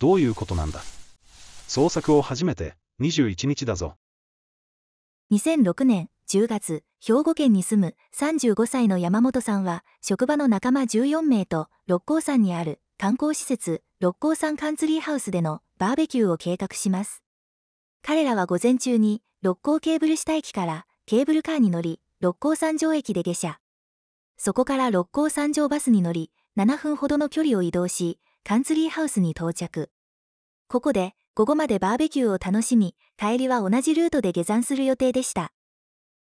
どういうことなんだ捜索を始めて21日だぞ。2006年10月、兵庫県に住む35歳の山本さんは、職場の仲間14名と六甲山にある観光施設、六甲山カンツリーハウスでのバーベキューを計画します。彼らは午前中に六甲ケーブル下駅からケーブルカーに乗り、六甲山上駅で下車。そこから六甲山上バスに乗り、7分ほどの距離を移動し、カンツリーハウスに到着。ここで午後までバーベキューを楽しみ、帰りは同じルートで下山する予定でした。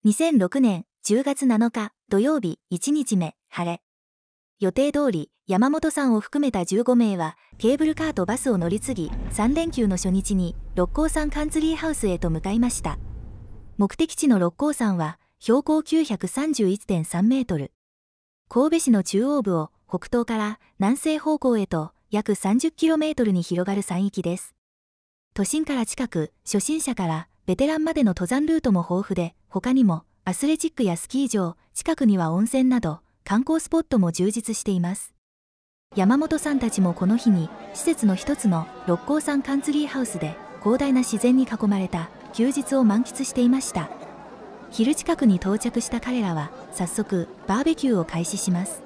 2006年10月7日土曜日1日目、晴れ。予定通り、山本さんを含めた15名はケーブルカーとバスを乗り継ぎ、3連休の初日に六甲山カンツリーハウスへと向かいました。目的地の六甲山は標高931.3メートル。神戸市の中央部を北東から南西方向へと約 30km に広がる山域です。都心から近く、初心者からベテランまでの登山ルートも豊富で、他にもアスレチックやスキー場、近くには温泉など、観光スポットも充実しています。山本さんたちもこの日に、施設の一つの六甲山カンツリーハウスで、広大な自然に囲まれた休日を満喫していました。昼近くに到着した彼らは、早速、バーベキューを開始します。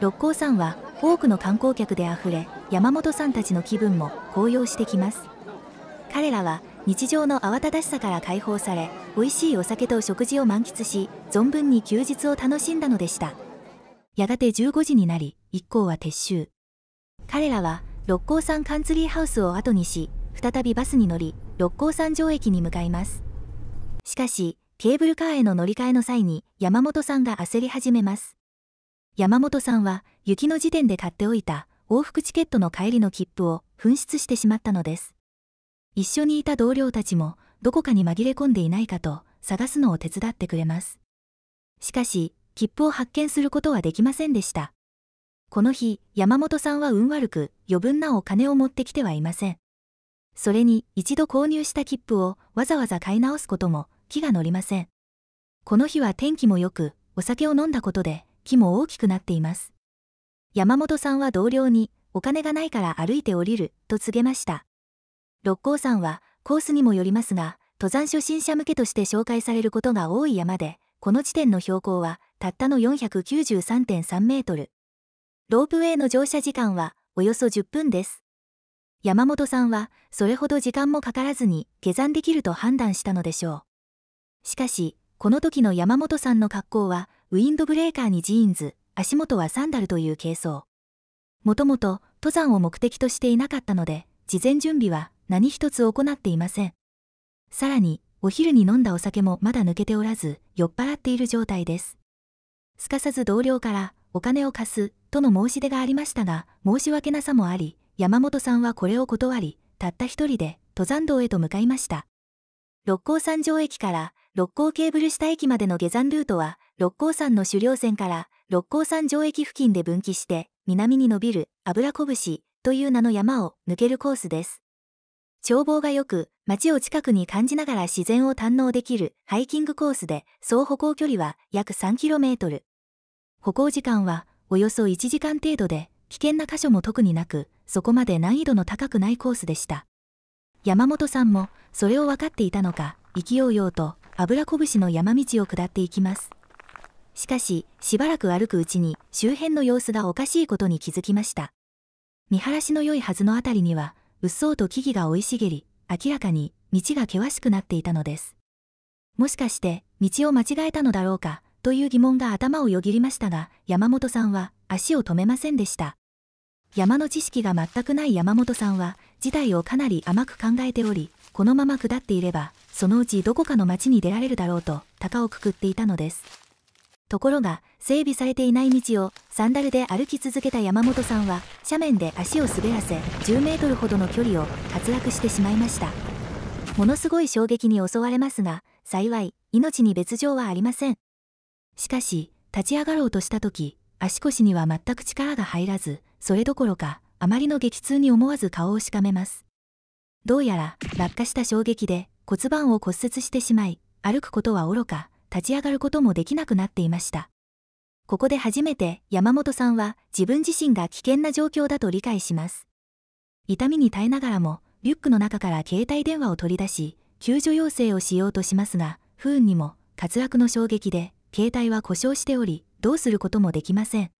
六甲山は多くの観光客であふれ山本さんたちの気分も高揚してきます彼らは日常の慌ただしさから解放され美味しいお酒と食事を満喫し存分に休日を楽しんだのでしたやがて15時になり一行は撤収彼らは六甲山カンツリーハウスを後にし再びバスに乗り六甲山城駅に向かいますしかしケーブルカーへの乗り換えの際に山本さんが焦り始めます山本さんは雪の時点で買っておいた往復チケットの帰りの切符を紛失してしまったのです。一緒にいた同僚たちもどこかに紛れ込んでいないかと探すのを手伝ってくれます。しかし、切符を発見することはできませんでした。この日、山本さんは運悪く余分なお金を持ってきてはいません。それに一度購入した切符をわざわざ買い直すことも気が乗りません。この日は天気も良く、お酒を飲んだことで木も大きくなっています。山本さんは同僚に、お金がないから歩いて降りる、と告げました。六甲山は、コースにもよりますが、登山初心者向けとして紹介されることが多い山で、この地点の標高は、たったの493.3メートル。ロープウェイの乗車時間は、およそ10分です。山本さんは、それほど時間もかからずに、下山できると判断したのでしょう。しかし、この時の山本さんの格好は、ウィンドブレーカーにジーンズ、足元はサンダルという軽装。もともと登山を目的としていなかったので、事前準備は何一つ行っていません。さらに、お昼に飲んだお酒もまだ抜けておらず、酔っ払っている状態です。すかさず同僚から、お金を貸す、との申し出がありましたが、申し訳なさもあり、山本さんはこれを断り、たった一人で登山道へと向かいました。六甲山上駅から六甲ケーブル下駅までの下山ルートは六甲山の狩猟船から六甲山上駅付近で分岐して南に伸びる油拳という名の山を抜けるコースです。眺望が良く、街を近くに感じながら自然を堪能できるハイキングコースで、総歩行距離は約 3km。歩行時間はおよそ1時間程度で、危険な箇所も特になく、そこまで難易度の高くないコースでした。山本さんも、それを分かっていたのか、勢いようと、油拳の山道を下っていきます。しかし、しばらく歩くうちに周辺の様子がおかしいことに気づきました。見晴らしの良いはずの辺りには、うっそうと木々が生い茂り、明らかに道が険しくなっていたのです。もしかして、道を間違えたのだろうか、という疑問が頭をよぎりましたが、山本さんは足を止めませんでした。山の知識が全くない山本さんは、事態をかなり甘く考えており、このまま下っていれば、そのうちどこかの町に出られるだろうと、高をくくっていたのです。ところが、整備されていない道をサンダルで歩き続けた山本さんは、斜面で足を滑らせ、10メートルほどの距離を滑落してしまいました。ものすごい衝撃に襲われますが、幸い、命に別状はありません。しかし、立ち上がろうとした時、足腰には全く力が入らず、それどころか、あまりの激痛に思わず顔をしかめます。どうやら、落下した衝撃で骨盤を骨折してしまい、歩くことはおろか、立ち上がることもできなくなっていました。ここで初めて山本さんは自分自身が危険な状況だと理解します。痛みに耐えながらもリュックの中から携帯電話を取り出し救助要請をしようとしますが不運にも滑落の衝撃で携帯は故障しておりどうすることもできません。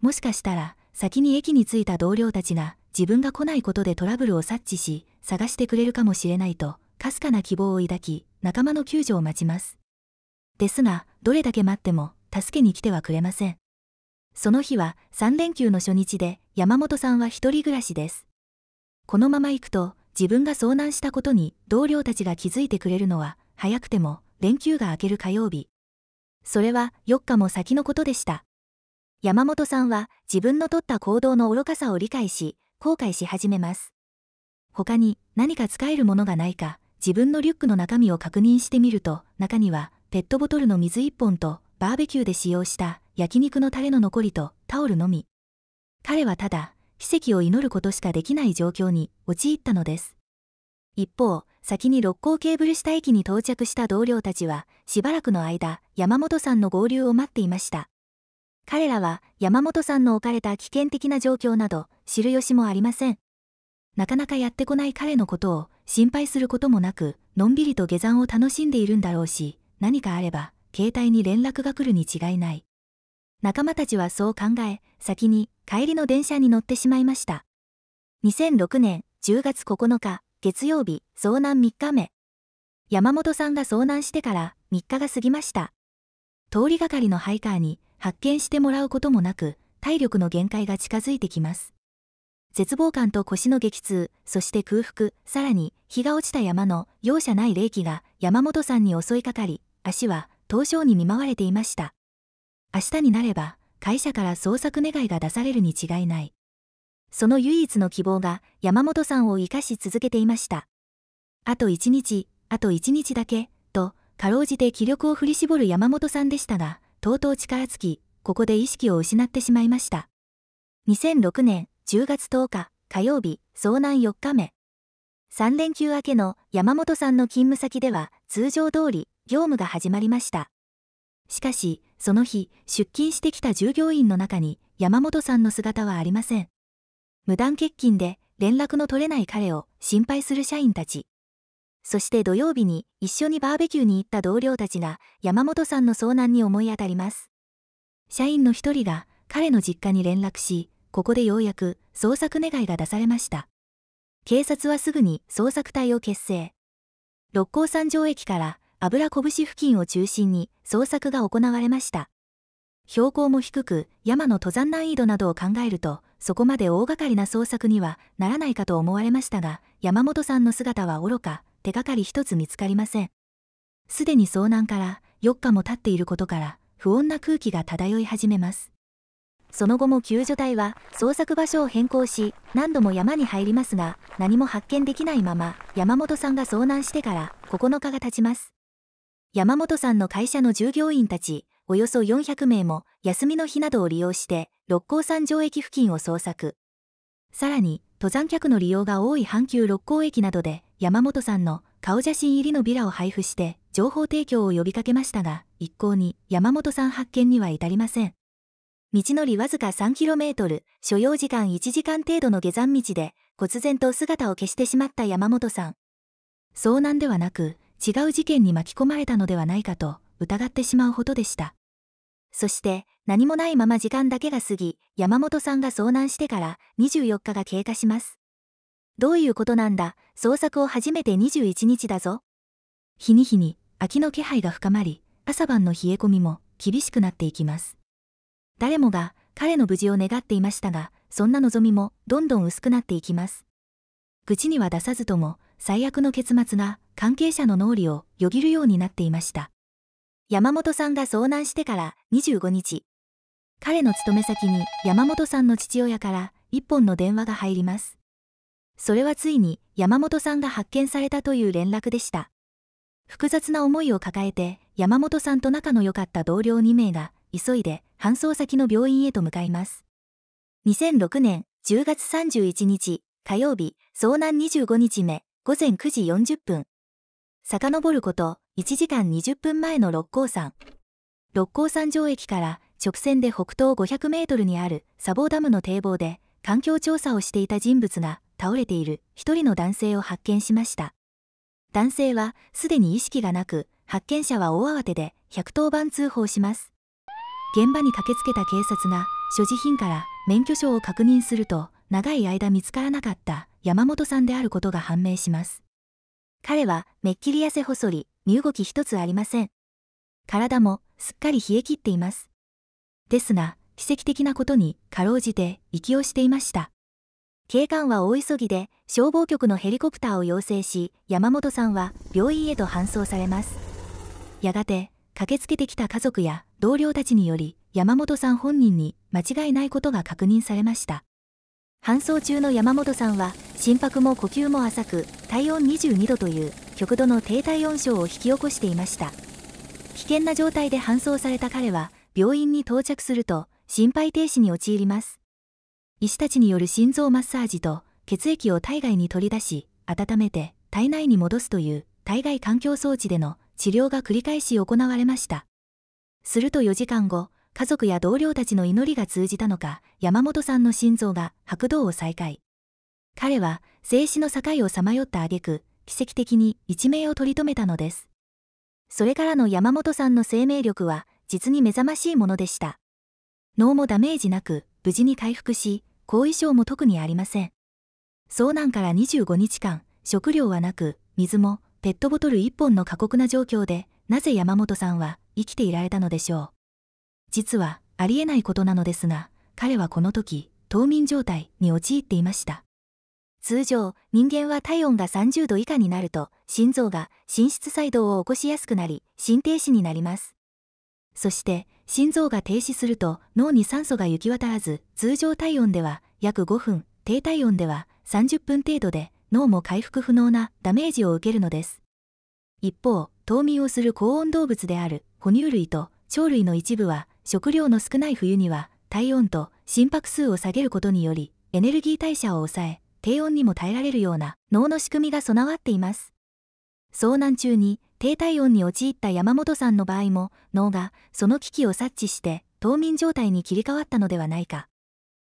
もしかしたら先に駅に着いた同僚たちが自分が来ないことでトラブルを察知し探してくれるかもしれないとかすかな希望を抱き仲間の救助を待ちます。ですが、どれだけ待っても、助けに来てはくれません。その日は3連休の初日で、山本さんは一人暮らしです。このまま行くと、自分が遭難したことに同僚たちが気づいてくれるのは、早くても連休が明ける火曜日。それは4日も先のことでした。山本さんは自分の取った行動の愚かさを理解し、後悔し始めます。他に何か使えるものがないか、自分のリュックの中身を確認してみると、中にはペットボトルの水1本と、バーベキューで使用した焼肉のタレの残りとタオルのみ。彼はただ、奇跡を祈ることしかできない状況に陥ったのです。一方、先に六甲ケーブル下駅に到着した同僚たちは、しばらくの間、山本さんの合流を待っていました。彼らは、山本さんの置かれた危険的な状況など、知る由もありません。なかなかやってこない彼のことを心配することもなく、のんびりと下山を楽しんでいるんだろうし、何かあれば携帯に連絡が来るに違いない仲間たちはそう考え先に帰りの電車に乗ってしまいました2006年10月9日月曜日遭難3日目山本さんが遭難してから3日が過ぎました通りがかりのハイカーに発見してもらうこともなく体力の限界が近づいてきます絶望感と腰の激痛、そして空腹、さらに、日が落ちた山の容赦ない冷気が山本さんに襲いかかり、足は凍傷に見舞われていました。明日になれば、会社から捜索願が出されるに違いない。その唯一の希望が山本さんを生かし続けていました。あと一日、あと一日だけ、と、かろうじて気力を振り絞る山本さんでしたが、とうとう力尽き、ここで意識を失ってしまいました。2006年、10月10日火曜日遭難4日目3連休明けの山本さんの勤務先では通常通り業務が始まりましたしかしその日出勤してきた従業員の中に山本さんの姿はありません無断欠勤で連絡の取れない彼を心配する社員たちそして土曜日に一緒にバーベキューに行った同僚たちが山本さんの遭難に思い当たります社員の一人が彼の実家に連絡しここでようやく捜索願が出されました。警察はすぐに捜索隊を結成。六甲山上駅から油拳付近を中心に捜索が行われました。標高も低く山の登山難易度などを考えると、そこまで大掛かりな捜索にはならないかと思われましたが、山本さんの姿は愚か、手がかり一つ見つかりません。すでに遭難から4日も経っていることから、不穏な空気が漂い始めます。その後も救助隊は捜索場所を変更し何度も山に入りますが何も発見できないまま山本さんが遭難してから9日が経ちます山本さんの会社の従業員たちおよそ400名も休みの日などを利用して六甲山城駅付近を捜索さらに登山客の利用が多い阪急六甲駅などで山本さんの顔写真入りのビラを配布して情報提供を呼びかけましたが一向に山本さん発見には至りません道のりわずか 3km、所要時間1時間程度の下山道で、忽然と姿を消してしまった山本さん。遭難ではなく、違う事件に巻き込まれたのではないかと疑ってしまうほどでした。そして何もないまま時間だけが過ぎ、山本さんが遭難してから24日が経過します。どういうことなんだ、捜索を初めて21日だぞ。日に日に秋の気配が深まり、朝晩の冷え込みも厳しくなっていきます。誰もが彼の無事を願っていましたが、そんな望みもどんどん薄くなっていきます。愚痴には出さずとも、最悪の結末が関係者の脳裏をよぎるようになっていました。山本さんが遭難してから25日、彼の勤め先に山本さんの父親から一本の電話が入ります。それはついに山本さんが発見されたという連絡でした。複雑な思いを抱えて山本さんと仲の良かった同僚2名が急いで搬送先の病院へと向かいます。2006年10月31日火曜日遭難25日目午前9時40分。遡ること1時間20分前の六甲山。六甲山城駅から直線で北東500メートルにある砂防ダムの堤防で環境調査をしていた人物が倒れている一人の男性を発見しました。男性はすでに意識がなく、発見者は大慌てで110番通報します。現場に駆けつけた警察が所持品から免許証を確認すると長い間見つからなかった山本さんであることが判明します彼はめっきり痩せ細り身動き一つありません体もすっかり冷え切っていますですが奇跡的なことにかろうじて息をしていました警官は大急ぎで消防局のヘリコプターを要請し山本さんは病院へと搬送されますやがて駆けつけてきた家族や同僚たちにより山本さん本人に間違いないことが確認されました搬送中の山本さんは心拍も呼吸も浅く体温22度という極度の低体温症を引き起こしていました危険な状態で搬送された彼は病院に到着すると心肺停止に陥ります医師たちによる心臓マッサージと血液を体外に取り出し温めて体内に戻すという体外環境装置での治療が繰り返し行われましたすると4時間後、家族や同僚たちの祈りが通じたのか、山本さんの心臓が拍動を再開。彼は、生死の境をさまよった挙句、奇跡的に一命を取り留めたのです。それからの山本さんの生命力は、実に目覚ましいものでした。脳もダメージなく、無事に回復し、後遺症も特にありません。遭難から25日間、食料はなく、水も、ペットボトル1本の過酷な状況で、なぜ山本さんは、生きていられたのでしょう。実は、ありえないことなのですが、彼はこの時、冬眠状態に陥っていました。通常、人間は体温が30度以下になると、心臓が心室細動を起こしやすくなり、心停止になります。そして、心臓が停止すると脳に酸素が行き渡らず、通常体温では約5分、低体温では30分程度で脳も回復不能なダメージを受けるのです。一方、冬眠をする高温動物である哺乳類と鳥類の一部は食料の少ない冬には体温と心拍数を下げることによりエネルギー代謝を抑え低温にも耐えられるような脳の仕組みが備わっています遭難中に低体温に陥った山本さんの場合も脳がその危機を察知して冬眠状態に切り替わったのではないか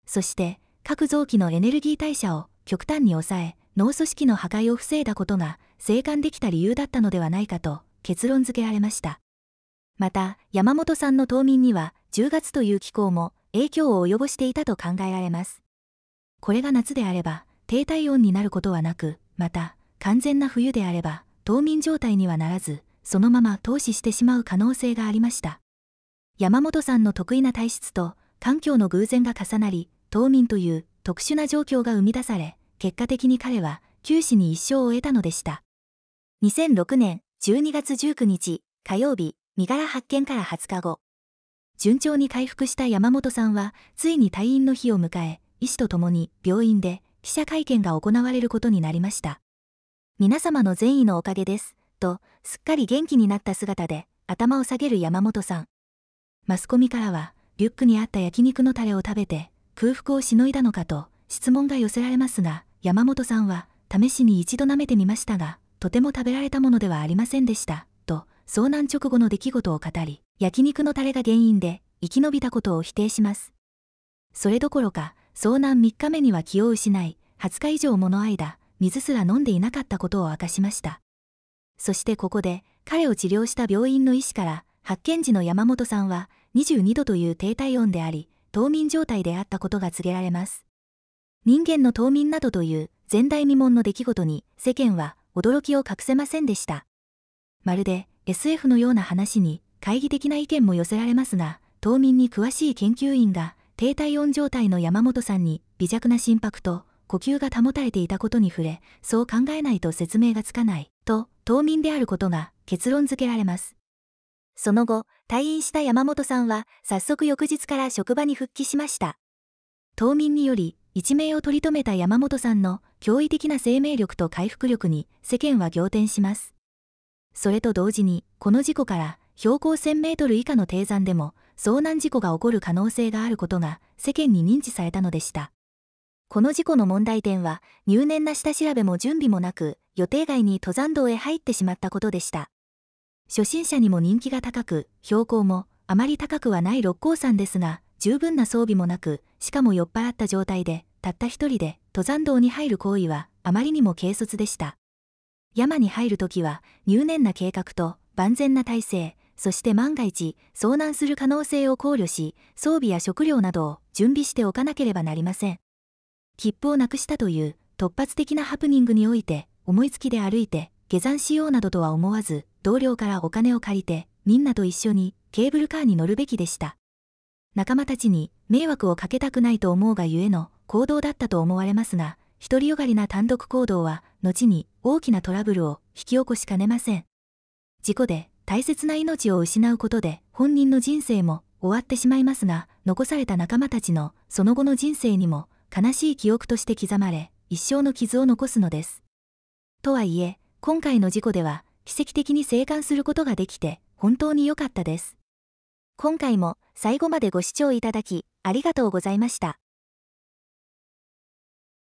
そして各臓器のエネルギー代謝を極端に抑え脳組織の破壊を防いだことが生還できた理由だったのではないかと結論付けられました。また、山本さんの冬眠には10月という気候も影響を及ぼしていたと考えられます。これが夏であれば、低体温になることはなく、また、完全な冬であれば、冬眠状態にはならず、そのまま凍死してしまう可能性がありました。山本さんの得意な体質と、環境の偶然が重なり、冬眠という特殊な状況が生み出され、結果的に彼は、九死に一生を得たのでした。2006年12月19日火曜日身柄発見から20日後順調に回復した山本さんはついに退院の日を迎え医師と共に病院で記者会見が行われることになりました皆様の善意のおかげですとすっかり元気になった姿で頭を下げる山本さんマスコミからはリュックにあった焼肉のタレを食べて空腹をしのいだのかと質問が寄せられますが山本さんは試しに一度舐めてみましたがとても食べられたものではありませんでした、と、遭難直後の出来事を語り、焼肉のタレが原因で生き延びたことを否定します。それどころか、遭難3日目には気を失い、20日以上もの間、水すら飲んでいなかったことを明かしました。そしてここで、彼を治療した病院の医師から、発見時の山本さんは22度という低体温であり、冬眠状態であったことが告げられます。人間の冬眠などという前代未聞の出来事に世間は驚きを隠せませんでした。まるで SF のような話に懐疑的な意見も寄せられますが、島民に詳しい研究員が低体温状態の山本さんに微弱な心拍と呼吸が保たれていたことに触れ、そう考えないと説明がつかない、と、島民であることが結論付けられます。その後、退院した山本さんは、早速翌日から職場に復帰しました。島民により、一命を取り留めた山本さんの驚異的な生命力と回復力に世間は仰天します。それと同時に、この事故から標高1000メートル以下の低山でも遭難事故が起こる可能性があることが世間に認知されたのでした。この事故の問題点は、入念な下調べも準備もなく、予定外に登山道へ入ってしまったことでした。初心者にも人気が高く、標高もあまり高くはない六甲山ですが、十分な装備もなく、しかも酔っ払った状態で、たった一人で登山道に入る行為はあまりにも軽率でした。山に入るときは入念な計画と万全な体制、そして万が一遭難する可能性を考慮し、装備や食料などを準備しておかなければなりません。切符をなくしたという突発的なハプニングにおいて、思いつきで歩いて下山しようなどとは思わず、同僚からお金を借りて、みんなと一緒にケーブルカーに乗るべきでした。仲間たちに迷惑をかけたくないと思うがゆえの行動だったと思われますが、独りよがりな単独行動は、後に大きなトラブルを引き起こしかねません。事故で大切な命を失うことで本人の人生も終わってしまいますが、残された仲間たちのその後の人生にも悲しい記憶として刻まれ、一生の傷を残すのです。とはいえ、今回の事故では奇跡的に生還することができて本当に良かったです。今回も最後までご視聴いただきありがとうございました。